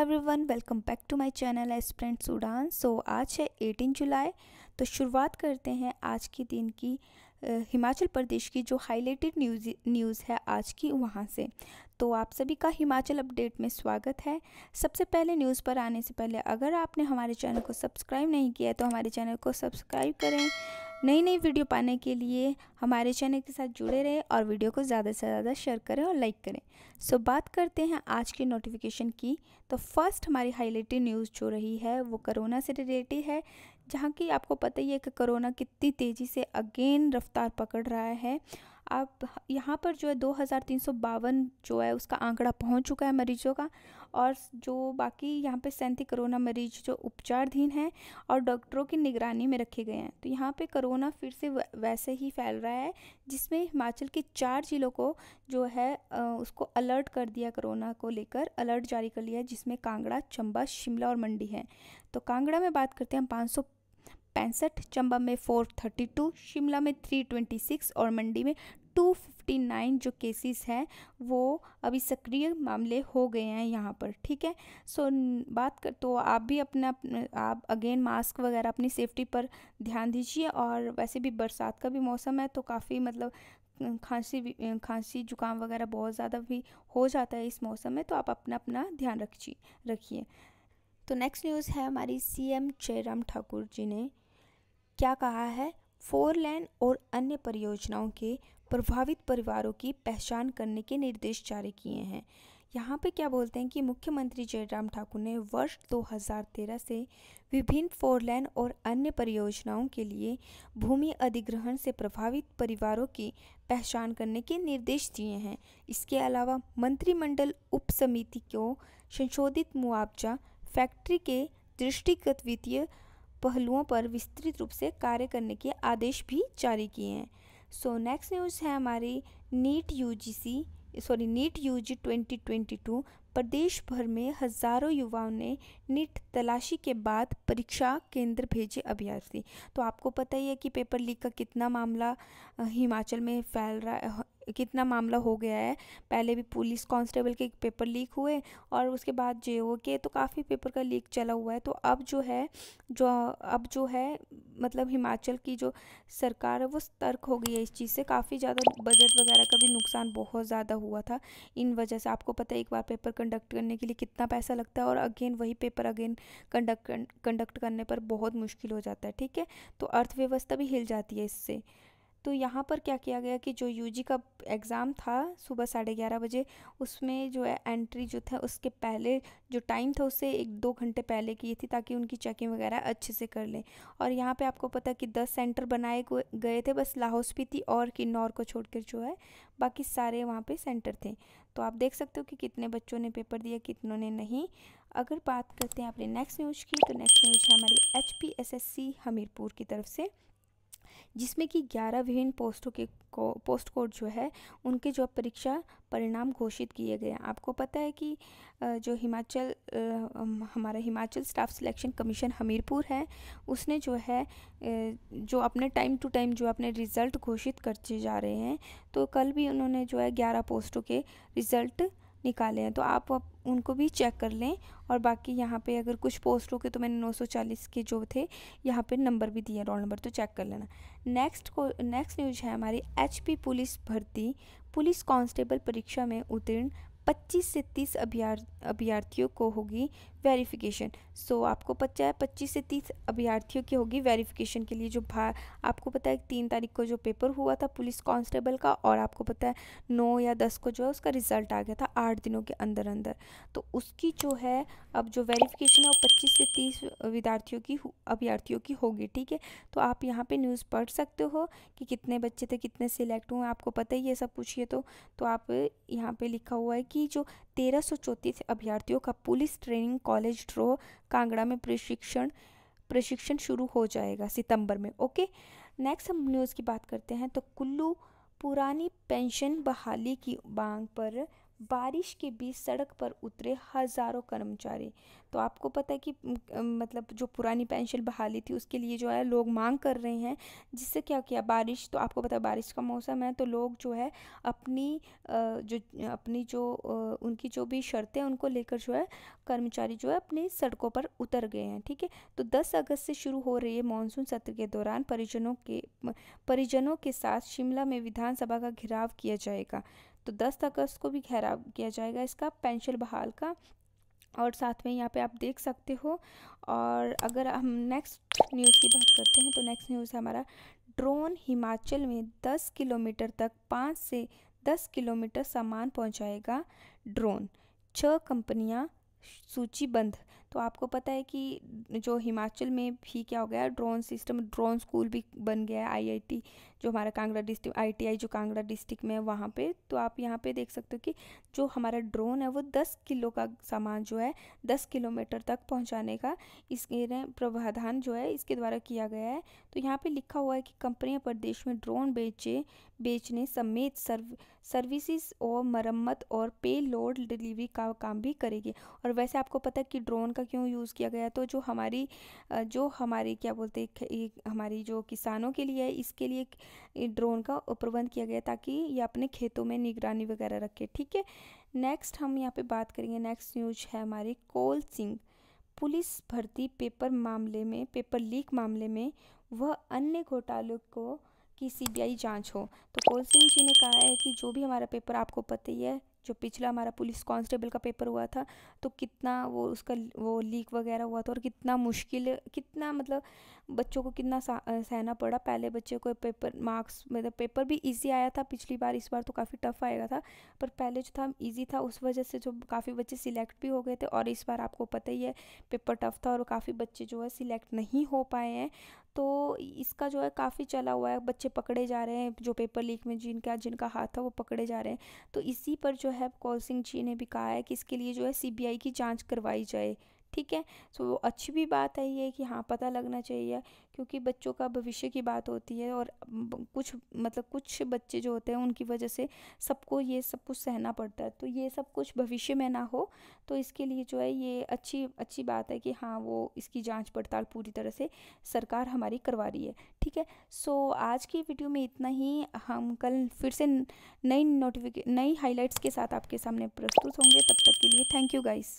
everyone welcome back to my channel aspirant Sudan so आज है 18 जुलाई तो शुरुआत करते हैं आज के दिन की हिमाचल प्रदेश की जो हाईलाइटेड न्यूज़ न्यूज़ है आज की वहाँ से तो आप सभी का हिमाचल अपडेट में स्वागत है सबसे पहले न्यूज़ पर आने से पहले अगर आपने हमारे चैनल को सब्सक्राइब नहीं किया है तो हमारे चैनल को सब्सक्राइब करें नई नई वीडियो पाने के लिए हमारे चैनल के साथ जुड़े रहें और वीडियो को ज़्यादा से ज़्यादा शेयर करें और लाइक करें सो so, बात करते हैं आज के नोटिफिकेशन की तो फर्स्ट हमारी हाईलाइटेड न्यूज़ जो रही है वो कोरोना से रिलेटेड है जहाँ की आपको पता ही है कि कोरोना कितनी तेज़ी से अगेन रफ्तार पकड़ रहा है अब यहाँ पर जो है दो जो है उसका आंकड़ा पहुँच चुका है मरीजों का और जो बाकी यहाँ पे सैंती करोना मरीज जो उपचारधीन हैं और डॉक्टरों की निगरानी में रखे गए हैं तो यहाँ पे कोरोना फिर से वैसे ही फैल रहा है जिसमें हिमाचल के चार ज़िलों को जो है उसको अलर्ट कर दिया करोना को लेकर अलर्ट जारी कर लिया है जिसमें कांगड़ा चंबा शिमला और मंडी है तो कांगड़ा में बात करते हैं हम पाँच पैंसठ चंबा में 432 शिमला में 326 और मंडी में 259 जो केसेस हैं वो अभी सक्रिय मामले हो गए हैं यहाँ पर ठीक है सो so, बात कर तो आप भी अपना आप अगेन मास्क वगैरह अपनी सेफ्टी पर ध्यान दीजिए और वैसे भी बरसात का भी मौसम है तो काफ़ी मतलब खांसी खांसी जुकाम वगैरह बहुत ज़्यादा भी हो जाता है इस मौसम में तो आप अपना अपना ध्यान रखिए रखिए तो नेक्स्ट न्यूज़ है हमारी सीएम जयराम ठाकुर जी ने क्या कहा है फोर लेन और अन्य परियोजनाओं के प्रभावित परिवारों की पहचान करने के निर्देश जारी किए हैं यहाँ पे क्या बोलते हैं कि मुख्यमंत्री जयराम ठाकुर ने वर्ष 2013 से विभिन्न फोरलैन और अन्य परियोजनाओं के लिए भूमि अधिग्रहण से प्रभावित परिवारों की पहचान करने के निर्देश दिए हैं इसके अलावा मंत्रिमंडल उप समिति को संशोधित मुआवजा फैक्ट्री के दृष्टिगत वित्तीय पहलुओं पर विस्तृत रूप से कार्य करने के आदेश भी जारी किए हैं सो नेक्स्ट न्यूज़ है हमारी NEET UGC sorry NEET U G twenty twenty two प्रदेश भर में हज़ारों युवाओं ने नीट तलाशी के बाद परीक्षा केंद्र भेजे अभ्यर्थी तो आपको पता ही है कि पेपर लीक का कितना मामला हिमाचल में फैल रहा है कितना मामला हो गया है पहले भी पुलिस कांस्टेबल के पेपर लीक हुए और उसके बाद जे के तो काफ़ी पेपर का लीक चला हुआ है तो अब जो है जो अब जो है मतलब हिमाचल की जो सरकार है वो सतर्क हो गई है इस चीज़ से काफ़ी ज़्यादा बजट वगैरह का भी नुकसान बहुत ज़्यादा हुआ था इन वजह से आपको पता है एक बार पेपर कंडक्ट करने के लिए कितना पैसा लगता है और अगेन वही पेपर अगेन कंडक्ट कंडक्ट करने पर बहुत मुश्किल हो जाता है ठीक है तो अर्थव्यवस्था भी हिल जाती है इससे तो यहाँ पर क्या किया गया कि जो यूजी का एग्ज़ाम था सुबह साढ़े ग्यारह बजे उसमें जो है एंट्री जो था उसके पहले जो टाइम था उससे एक दो घंटे पहले की थी ताकि उनकी चेकिंग वगैरह अच्छे से कर लें और यहाँ पे आपको पता कि दस सेंटर बनाए गए थे बस लाहौल स्पीति और किन्नौर को छोड़कर जो है बाकी सारे वहाँ पर सेंटर थे तो आप देख सकते हो कि कितने बच्चों ने पेपर दिया कितनों ने नहीं अगर बात करते हैं अपने नेक्स्ट न्यूज़ की तो नेक्स्ट न्यूज़ है हमारी एच हमीरपुर की तरफ से जिसमें कि ग्यारह विभिन्न पोस्टों के को पोस्ट कोड जो है उनके जो परीक्षा परिणाम घोषित किए गए हैं आपको पता है कि जो हिमाचल हमारा Himachal staff selection commission Hamirpur है उसने जो है जो अपने टाइम टू टाइम जो अपने रिज़ल्ट घोषित करते जा रहे हैं तो कल भी उन्होंने जो है ग्यारह पोस्टों के रिज़ल्ट निकाले हैं तो आप उनको भी चेक कर लें और बाकी यहाँ पे अगर कुछ पोस्ट हो के तो मैंने 940 के जो थे यहाँ पे नंबर भी दिए रोल नंबर तो चेक कर लेना नेक्स्ट को नेक्स्ट न्यूज है हमारी एचपी पुलिस भर्ती पुलिस कांस्टेबल परीक्षा में उत्तीर्ण 25 से 30 अभ्यार को होगी वेरिफिकेशन सो आपको पता है पच्चीस से तीस अभ्यर्थियों की होगी वेरिफिकेशन के लिए जो भा आपको पता है तीन तारीख को जो पेपर हुआ था पुलिस कांस्टेबल का और आपको पता है नौ या दस को जो है उसका रिजल्ट आ गया था आठ दिनों के अंदर अंदर तो उसकी जो है अब जो वेरिफिकेशन है वो पच्चीस से तीस विद्यार्थियों की अभ्यर्थियों की होगी ठीक है तो आप यहाँ पर न्यूज़ पढ़ सकते हो कि कितने बच्चे थे कितने सिलेक्ट हुए आपको पता ही ये सब पूछिए तो तो आप यहाँ पर लिखा हुआ है कि जो तेरह अभ्यर्थियों का police training college Daroh Kangra में प्रशिक्षण प्रशिक्षण शुरू हो जाएगा सितंबर में ओके नेक्स्ट हम न्यूज़ की बात करते हैं तो कुल्लू पुरानी पेंशन बहाली की मांग पर बारिश के बीच सड़क पर उतरे हज़ारों कर्मचारी तो आपको पता है कि मतलब जो पुरानी पेंशन बहाली थी उसके लिए जो है लोग मांग कर रहे हैं जिससे क्या किया बारिश तो आपको पता है बारिश का मौसम है तो लोग जो है अपनी जो अपनी जो उनकी जो भी शर्तें उनको लेकर जो है कर्मचारी जो है अपनी सड़कों पर उतर गए हैं ठीक है तो दस अगस्त से शुरू हो रही है मानसून सत्र के दौरान परिजनों के परिजनों के साथ शिमला में विधानसभा का घिराव किया जाएगा तो दस अगस्त को भी घेराव किया जाएगा इसका पेंशन बहाल का और साथ में यहाँ पे आप देख सकते हो और अगर हम नेक्स्ट न्यूज़ की बात करते हैं तो नेक्स्ट न्यूज़ है हमारा ड्रोन हिमाचल में 10 किलोमीटर तक 5 से 10 किलोमीटर सामान पहुँचाएगा ड्रोन छः कंपनियाँ सूचीबद्ध तो आपको पता है कि जो हिमाचल में भी क्या हो गया ड्रोन सिस्टम ड्रोन स्कूल भी बन गया है आईआईटी जो हमारा कांगड़ा डिस्ट्रिक्ट आईटीआई जो कांगड़ा डिस्ट्रिक्ट में है वहाँ पे तो आप यहाँ पे देख सकते हो कि जो हमारा ड्रोन है वो दस किलो का सामान जो है दस किलोमीटर तक पहुँचाने का इसके प्रावधान जो है इसके द्वारा किया गया है तो यहाँ पर लिखा हुआ है कि कंपनियाँ प्रदेश में ड्रोन बेचे बेचने समेत सर्व सर्विसेज और मरम्मत और पे लोड डिलीवरी का काम भी करेगी और वैसे आपको पता है कि ड्रोन का क्यों यूज़ किया गया तो जो हमारी जो हमारी क्या बोलते हैं हमारी जो किसानों के लिए है इसके लिए ड्रोन का प्रबंध किया गया ताकि ये अपने खेतों में निगरानी वगैरह रखे ठीक है नेक्स्ट हम यहाँ पे बात करेंगे नेक्स्ट न्यूज है हमारी कोल सिंह पुलिस भर्ती पेपर मामले में पेपर लीक मामले में वह अन्य घोटालों को की सीबीआई जांच हो तो कोल सिंह जी ने कहा है कि जो भी हमारा पेपर आपको पता ही है जो पिछला हमारा पुलिस कांस्टेबल का पेपर हुआ था तो कितना वो उसका वो लीक वगैरह हुआ था और कितना मुश्किल कितना मतलब बच्चों को कितना सहना पड़ा पहले बच्चे को पेपर मार्क्स मतलब पेपर भी ईजी आया था पिछली बार इस बार तो काफ़ी टफ आएगा था पर पहले जो था ईजी था उस वजह से जो काफ़ी बच्चे सिलेक्ट भी हो गए थे और इस बार आपको पता ही है पेपर टफ था और काफ़ी बच्चे जो है सिलेक्ट नहीं हो पाए हैं तो इसका जो है काफ़ी चला हुआ है बच्चे पकड़े जा रहे हैं जो पेपर लीक में जिनका जिनका हाथ है वो पकड़े जा रहे हैं तो इसी पर जो है कौल सिंह जी ने भी कहा है कि इसके लिए जो है सीबीआई की जाँच करवाई जाए ठीक है सो so, अच्छी भी बात है ये कि हाँ पता लगना चाहिए क्योंकि बच्चों का भविष्य की बात होती है और कुछ मतलब कुछ बच्चे जो होते हैं उनकी वजह से सबको ये सब कुछ सहना पड़ता है तो ये सब कुछ भविष्य में ना हो तो इसके लिए जो है ये अच्छी अच्छी बात है कि हाँ वो इसकी जाँच पड़ताल पूरी तरह से सरकार हमारी करवा रही है ठीक है सो आज की वीडियो में इतना ही हम कल फिर से नई नोटिफिके नई हाईलाइट्स के साथ आपके सामने प्रस्तुत होंगे तब तक के लिए थैंक यू गाइस